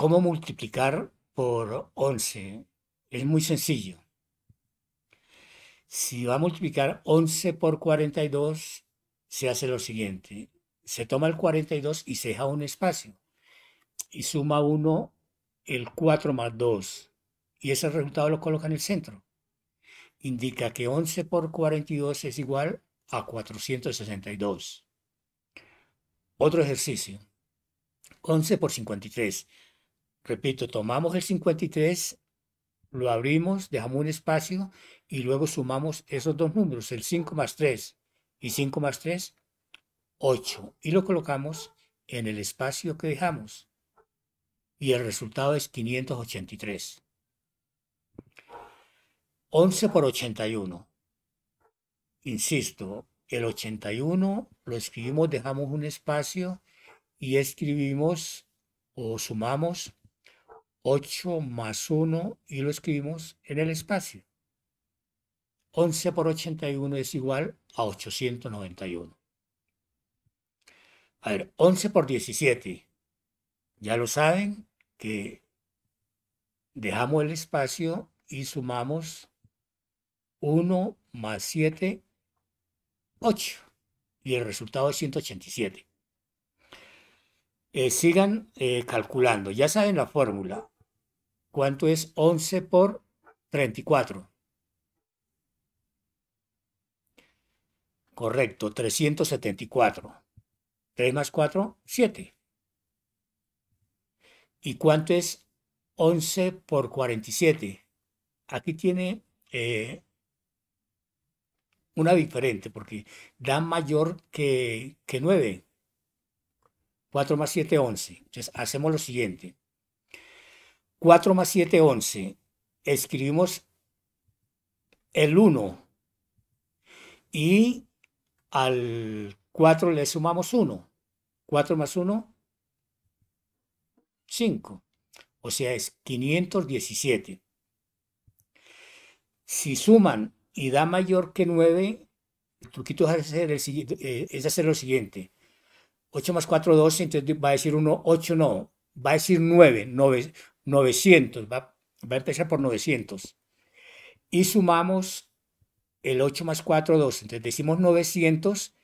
¿Cómo multiplicar por 11? Es muy sencillo. Si va a multiplicar 11 por 42, se hace lo siguiente. Se toma el 42 y se deja un espacio. Y suma 1 el 4 más 2. Y ese resultado lo coloca en el centro. Indica que 11 por 42 es igual a 462. Otro ejercicio. 11 por 53. Repito, tomamos el 53, lo abrimos, dejamos un espacio y luego sumamos esos dos números, el 5 más 3 y 5 más 3, 8, y lo colocamos en el espacio que dejamos. Y el resultado es 583. 11 por 81. Insisto, el 81 lo escribimos, dejamos un espacio y escribimos o sumamos 8 más 1 y lo escribimos en el espacio. 11 por 81 es igual a 891. A ver, 11 por 17. Ya lo saben que dejamos el espacio y sumamos 1 más 7, 8. Y el resultado es 187. Eh, sigan eh, calculando. Ya saben la fórmula. ¿Cuánto es 11 por 34? Correcto, 374. 3 más 4, 7. ¿Y cuánto es 11 por 47? Aquí tiene eh, una diferente, porque da mayor que, que 9. 4 más 7, 11. Entonces, hacemos lo siguiente. 4 más 7, 11. Escribimos el 1 y al 4 le sumamos 1. 4 más 1, 5. O sea, es 517. Si suman y da mayor que 9, el truquito eh, es hacer, lo siguiente. 8 más 4, 12, entonces va a decir 1, 8 no, va a decir 9, 9 900, va, a empezar por 900. Y sumamos el 8 más 4, 12. Entonces decimos 900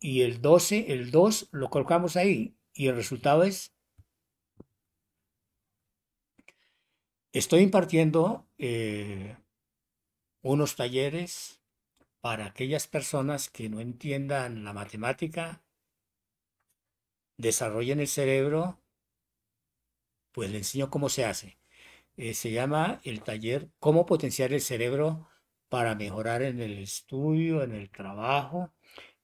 y el 12, el 2 lo colocamos ahí y el resultado es... Estoy impartiendo eh, unos talleres para aquellas personas que no entiendan la matemática, desarrollen el cerebro pues le enseño cómo se hace. Eh, se llama el taller Cómo potenciar el cerebro para mejorar en el estudio, en el trabajo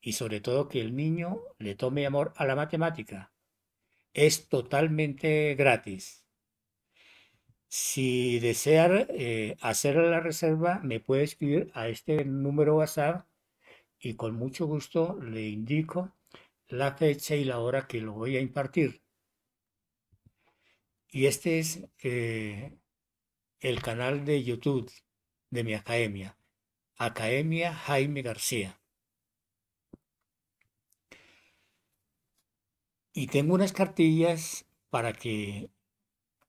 y sobre todo que el niño le tome amor a la matemática. Es totalmente gratis. Si desea eh, hacer la reserva, me puede escribir a este número WhatsApp y con mucho gusto le indico la fecha y la hora que lo voy a impartir. Y este es eh, el canal de YouTube de mi academia, Academia Jaime García. Y tengo unas cartillas para que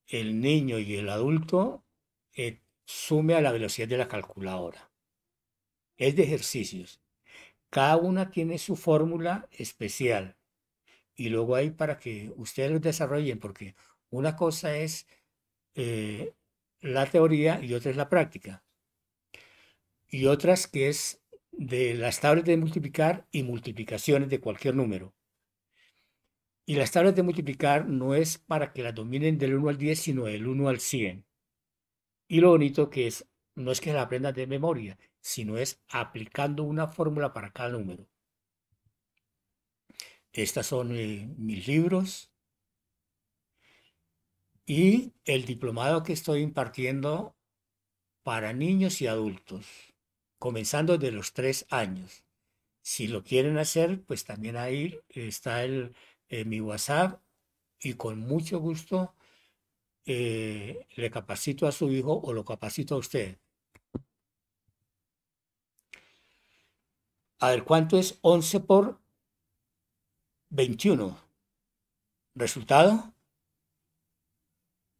el niño y el adulto eh, sume a la velocidad de la calculadora. Es de ejercicios. Cada una tiene su fórmula especial. Y luego hay para que ustedes los desarrollen, porque una cosa es eh, la teoría y otra es la práctica. Y otras que es de las tablas de multiplicar y multiplicaciones de cualquier número. Y las tablas de multiplicar no es para que las dominen del 1 al 10, sino del 1 al 100. Y lo bonito que es, no es que las aprendan de memoria, sino es aplicando una fórmula para cada número. Estas son eh, mis libros y el diplomado que estoy impartiendo para niños y adultos, comenzando de los tres años. Si lo quieren hacer, pues también ahí está el, eh, mi WhatsApp y con mucho gusto eh, le capacito a su hijo o lo capacito a usted. A ver, ¿cuánto es 11 por 21? ¿Resultado?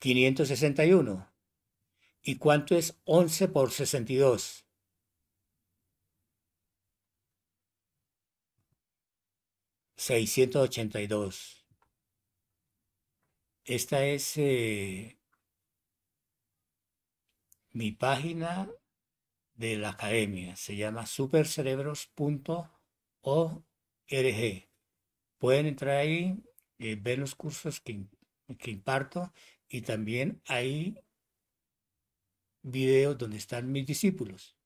561. ¿Y cuánto es 11 por 62? 682 Esta es eh, mi página de la academia. Se llama supercerebros.org. Pueden entrar ahí, eh, ver los cursos que, que imparto y también hay videos donde están mis discípulos.